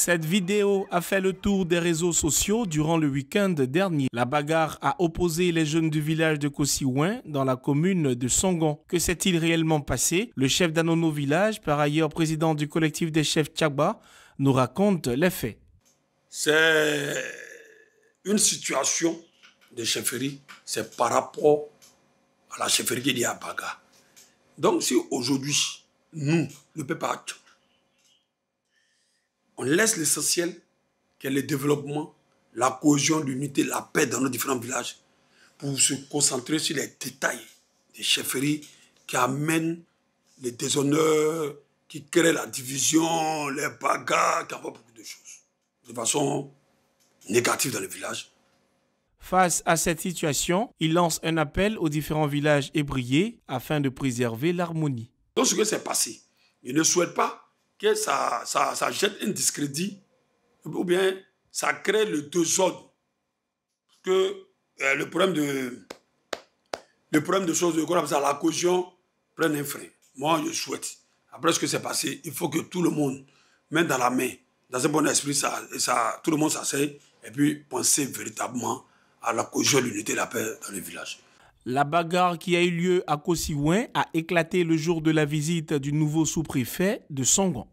Cette vidéo a fait le tour des réseaux sociaux durant le week-end dernier. La bagarre a opposé les jeunes du village de Kossiouin dans la commune de Songon. Que s'est-il réellement passé Le chef d'Anono Village, par ailleurs président du collectif des chefs Tchakba, nous raconte les faits. C'est une situation de chefferie, c'est par rapport à la chefferie qui dit à Baga. Donc si aujourd'hui, nous, le peuple on laisse l'essentiel, qui est le développement, la cohésion, l'unité, la paix dans nos différents villages, pour se concentrer sur les détails des chefferies qui amènent les déshonneurs, qui créent la division, les bagarres, qui envoient beaucoup de choses. De façon négative dans les villages. Face à cette situation, il lance un appel aux différents villages ébriés afin de préserver l'harmonie. Donc ce que s'est passé, il ne souhaite pas que ça, ça, jette un discrédit ou bien ça crée le désordre. Que euh, le problème de le problème de choses de quoi la caution prenne un frein. Moi, je souhaite. Après ce que s'est passé, il faut que tout le monde mette dans la main, dans un bon esprit, ça, ça, tout le monde s'asseye et puis penser véritablement à la caution l'unité la paix dans le village. La bagarre qui a eu lieu à Kossiouin a éclaté le jour de la visite du nouveau sous-préfet de Sangon.